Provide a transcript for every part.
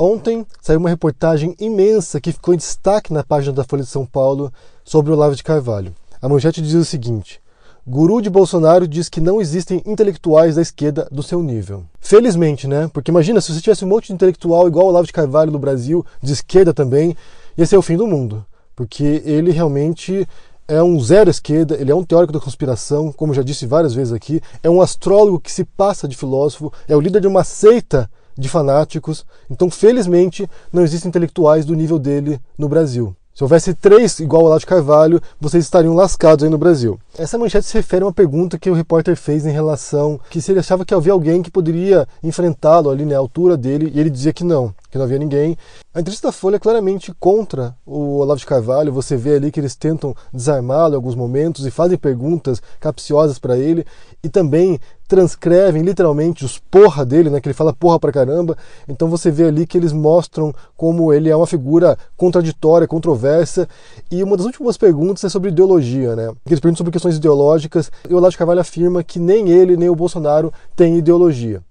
Ontem saiu uma reportagem imensa que ficou em destaque na página da Folha de São Paulo sobre o Olavo de Carvalho. A manchete diz o seguinte: Guru de Bolsonaro diz que não existem intelectuais da esquerda do seu nível. Felizmente, né? Porque imagina se você tivesse um monte de intelectual igual o Olavo de Carvalho no Brasil, de esquerda também, ia ser o fim do mundo. Porque ele realmente é um zero esquerda, ele é um teórico da conspiração, como já disse várias vezes aqui, é um astrólogo que se passa de filósofo, é o líder de uma seita de fanáticos. Então, felizmente, não existem intelectuais do nível dele no Brasil. Se houvesse três igual ao Olavo de Carvalho, vocês estariam lascados aí no Brasil. Essa manchete se refere a uma pergunta que o repórter fez em relação que se ele achava que havia alguém que poderia enfrentá-lo ali na né, altura dele, e ele dizia que não, que não havia ninguém. A entrevista da Folha é claramente contra o Olavo de Carvalho, você vê ali que eles tentam desarmá-lo em alguns momentos e fazem perguntas capciosas para ele, e também transcrevem literalmente os porra dele, né, que ele fala porra pra caramba. Então você vê ali que eles mostram como ele é uma figura contraditória, controversa. E uma das últimas perguntas é sobre ideologia, né? Eles perguntam sobre questões ideológicas. E o Lázaro de Carvalho afirma que nem ele nem o Bolsonaro têm ideologia.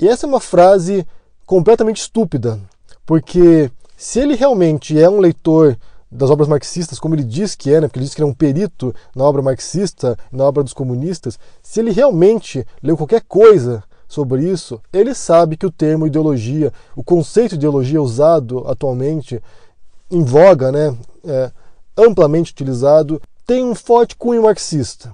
E essa é uma frase completamente estúpida, porque se ele realmente é um leitor das obras marxistas, como ele diz que é, né? porque ele diz que ele é um perito na obra marxista, na obra dos comunistas, se ele realmente leu qualquer coisa sobre isso, ele sabe que o termo ideologia, o conceito de ideologia usado atualmente, em voga, né, é, amplamente utilizado, tem um forte cunho marxista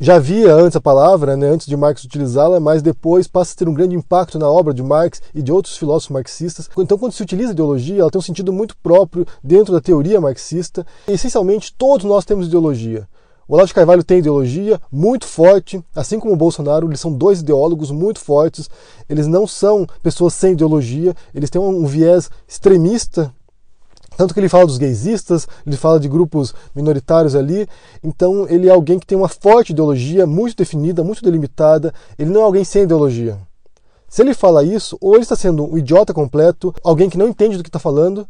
já havia antes a palavra, né, antes de Marx utilizá-la, mas depois passa a ter um grande impacto na obra de Marx e de outros filósofos marxistas. Então, quando se utiliza ideologia, ela tem um sentido muito próprio dentro da teoria marxista. E, essencialmente, todos nós temos ideologia. O Olavo de Carvalho tem ideologia muito forte, assim como o Bolsonaro, eles são dois ideólogos muito fortes. Eles não são pessoas sem ideologia, eles têm um viés extremista tanto que ele fala dos gaysistas, ele fala de grupos minoritários ali. Então ele é alguém que tem uma forte ideologia, muito definida, muito delimitada. Ele não é alguém sem ideologia. Se ele fala isso, ou ele está sendo um idiota completo, alguém que não entende do que está falando,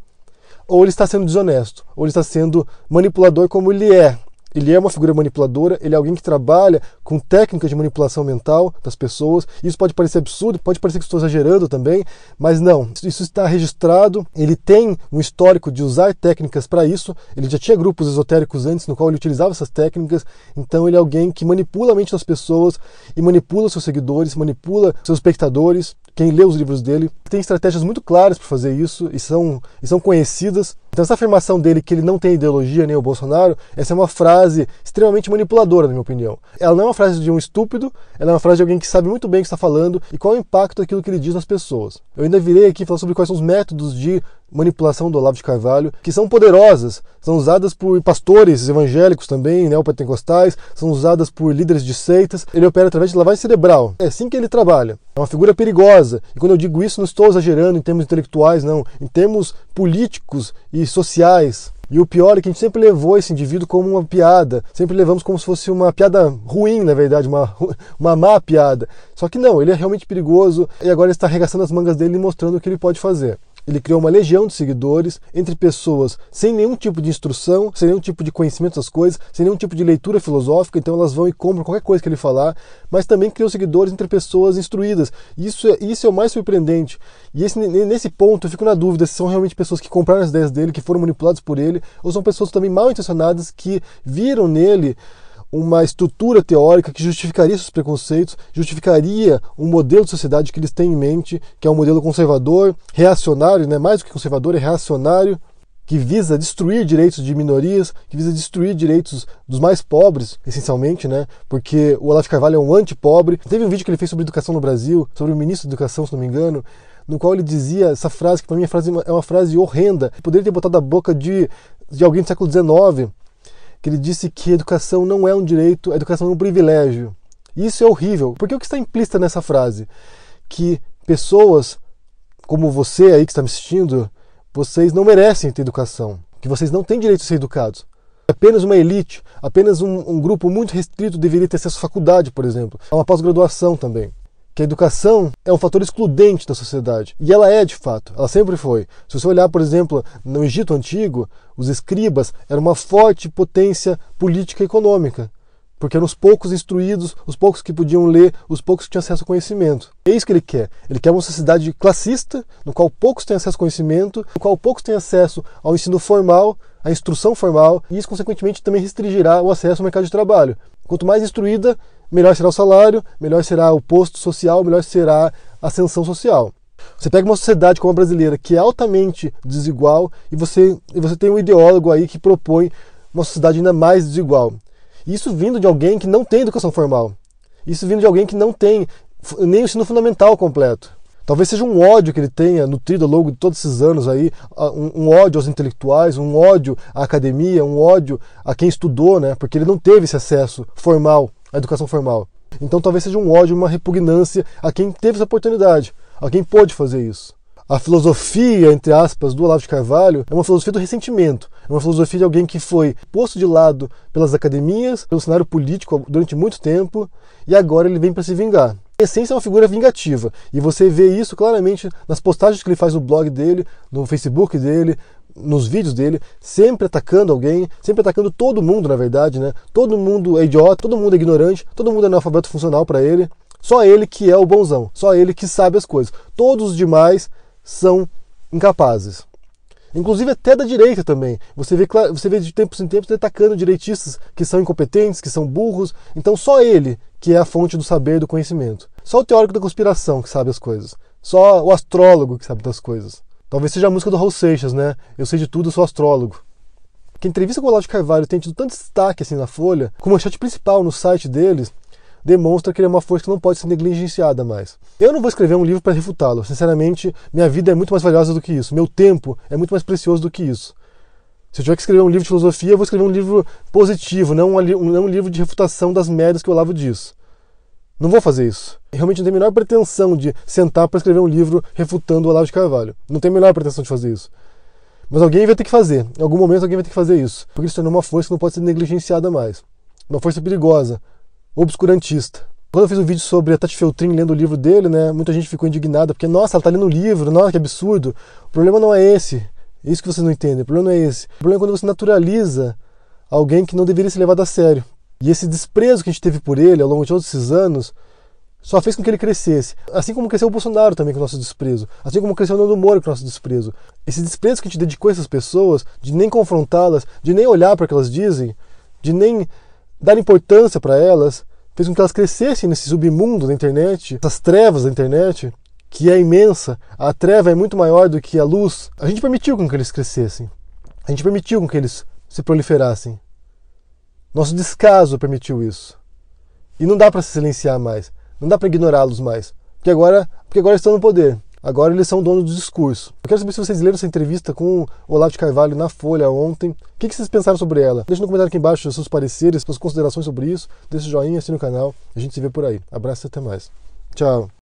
ou ele está sendo desonesto, ou ele está sendo manipulador como ele é ele é uma figura manipuladora, ele é alguém que trabalha com técnicas de manipulação mental das pessoas. Isso pode parecer absurdo, pode parecer que estou exagerando também, mas não. Isso está registrado, ele tem um histórico de usar técnicas para isso. Ele já tinha grupos esotéricos antes no qual ele utilizava essas técnicas, então ele é alguém que manipula a mente das pessoas e manipula seus seguidores, manipula seus espectadores, quem lê os livros dele. Tem estratégias muito claras para fazer isso e são, e são conhecidas. Então, essa afirmação dele que ele não tem ideologia nem o Bolsonaro, essa é uma frase extremamente manipuladora, na minha opinião. Ela não é uma frase de um estúpido, ela é uma frase de alguém que sabe muito bem o que está falando e qual é o impacto daquilo que ele diz nas pessoas. Eu ainda virei aqui falar sobre quais são os métodos de manipulação do Olavo de Carvalho, que são poderosas, são usadas por pastores evangélicos também, neopentecostais, são usadas por líderes de seitas. Ele opera através de lavagem cerebral. É assim que ele trabalha. É uma figura perigosa. E quando eu digo isso, não estou exagerando em termos intelectuais, não. Em termos políticos e sociais. E o pior é que a gente sempre levou esse indivíduo como uma piada, sempre levamos como se fosse uma piada ruim, na verdade, uma, uma má piada. Só que não, ele é realmente perigoso e agora ele está arregaçando as mangas dele e mostrando o que ele pode fazer. Ele criou uma legião de seguidores entre pessoas sem nenhum tipo de instrução, sem nenhum tipo de conhecimento das coisas, sem nenhum tipo de leitura filosófica, então elas vão e compram qualquer coisa que ele falar, mas também criou seguidores entre pessoas instruídas. Isso é, isso é o mais surpreendente. E esse, nesse ponto eu fico na dúvida se são realmente pessoas que compraram as ideias dele, que foram manipuladas por ele, ou são pessoas também mal intencionadas que viram nele uma estrutura teórica que justificaria esses preconceitos, justificaria um modelo de sociedade que eles têm em mente, que é um modelo conservador, reacionário, né? mais do que conservador, é reacionário, que visa destruir direitos de minorias, que visa destruir direitos dos mais pobres, essencialmente, né? Porque o Olavo Carvalho é um antipobre. Teve um vídeo que ele fez sobre educação no Brasil, sobre o ministro da Educação, se não me engano, no qual ele dizia essa frase, que para mim é uma frase é horrenda, poderia ter botado a boca de, de alguém do século XIX, que ele disse que educação não é um direito, a educação é um privilégio. Isso é horrível, porque o que está implícito nessa frase? Que pessoas como você aí que está me assistindo, vocês não merecem ter educação, que vocês não têm direito a ser educados. Apenas uma elite, apenas um, um grupo muito restrito deveria ter acesso à faculdade, por exemplo, a é uma pós-graduação também que a educação é um fator excludente da sociedade. E ela é, de fato, ela sempre foi. Se você olhar, por exemplo, no Egito Antigo, os escribas eram uma forte potência política e econômica porque eram os poucos instruídos, os poucos que podiam ler, os poucos que tinham acesso ao conhecimento. É isso que ele quer. Ele quer uma sociedade classista, no qual poucos têm acesso ao conhecimento, no qual poucos têm acesso ao ensino formal a instrução formal e isso, consequentemente, também restringirá o acesso ao mercado de trabalho. Quanto mais instruída, melhor será o salário, melhor será o posto social, melhor será a ascensão social. Você pega uma sociedade como a brasileira, que é altamente desigual, e você, e você tem um ideólogo aí que propõe uma sociedade ainda mais desigual. Isso vindo de alguém que não tem educação formal. Isso vindo de alguém que não tem nem o ensino fundamental completo. Talvez seja um ódio que ele tenha nutrido ao longo de todos esses anos aí, ah, um, um, ódio aos intelectuais, um ódio à academia, um ódio a quem estudou, né? Porque ele não teve esse acesso formal, à educação formal. Então talvez seja um ódio, uma repugnância a quem teve essa oportunidade, a quem pôde fazer isso. A filosofia, entre aspas, do Olavo de Carvalho é uma filosofia do ressentimento, é uma filosofia de alguém que foi posto de lado pelas academias, pelo cenário político durante muito tempo e agora ele vem para se vingar essência é uma figura vingativa. E você vê isso claramente nas postagens que ele faz no blog dele, no Facebook dele, nos vídeos dele, sempre atacando alguém, sempre atacando todo mundo, na verdade, né? Todo mundo é idiota, todo mundo é ignorante, todo mundo é analfabeto funcional para ele. Só ele que é o bonzão, só ele que sabe as coisas. Todos os demais são incapazes. Inclusive até da direita também. Você vê, você vê de tempos em tempos ele atacando direitistas que são incompetentes, que são burros. Então só ele que é a fonte do saber e do conhecimento. Só o teórico da conspiração que sabe as coisas. Só o astrólogo que sabe das coisas. Talvez seja a música do Raul Seixas, né? Eu sei de tudo, sou astrólogo. Que a entrevista com o Olavo de Carvalho tem tido tanto destaque assim na Folha, com manchete principal no site deles, demonstra que ele é uma força que não pode ser negligenciada mais. Eu não vou escrever um livro para refutá-lo. Sinceramente, minha vida é muito mais valiosa do que isso. Meu tempo é muito mais precioso do que isso. Se eu tiver que escrever um livro de filosofia, eu vou escrever um livro positivo, não um, livro de refutação das merdas que o Olavo diz. Não vou fazer isso. Realmente não tenho a menor pretensão de sentar para escrever um livro refutando o Olavo de Carvalho. Não tenho a menor pretensão de fazer isso. Mas alguém vai ter que fazer. Em algum momento alguém vai ter que fazer isso. Porque isso tornou uma força que não pode ser negligenciada mais. Uma força perigosa, obscurantista. Quando eu fiz um vídeo sobre a Tati Feltrin lendo o livro dele, né, muita gente ficou indignada, porque, nossa, ela está lendo o livro, nossa, que absurdo. O problema não é esse. É isso que vocês não entendem. O problema não é esse. O problema é quando você naturaliza alguém que não deveria ser levado a sério. E esse desprezo que a gente teve por ele ao longo de todos esses anos só fez com que ele crescesse. Assim como cresceu o Bolsonaro também com o nosso desprezo. Assim como cresceu o Nando Moro com o nosso desprezo. Esse desprezo que a gente dedicou a essas pessoas, de nem confrontá-las, de nem olhar para o que elas dizem, de nem dar importância para elas, fez com que elas crescessem nesse submundo da internet, essas trevas da internet, que é imensa. A treva é muito maior do que a luz. A gente permitiu com que eles crescessem. A gente permitiu com que eles se proliferassem. Nosso descaso permitiu isso. E não dá para se silenciar mais. Não dá para ignorá-los mais. Porque agora, porque agora estão no poder. Agora eles são donos do discurso. Eu quero saber se vocês leram essa entrevista com o Olavo de Carvalho na Folha ontem. O que vocês pensaram sobre ela? Deixe no comentário aqui embaixo os seus pareceres, suas considerações sobre isso. Deixe o joinha, assine o canal. A gente se vê por aí. Abraço e até mais. Tchau.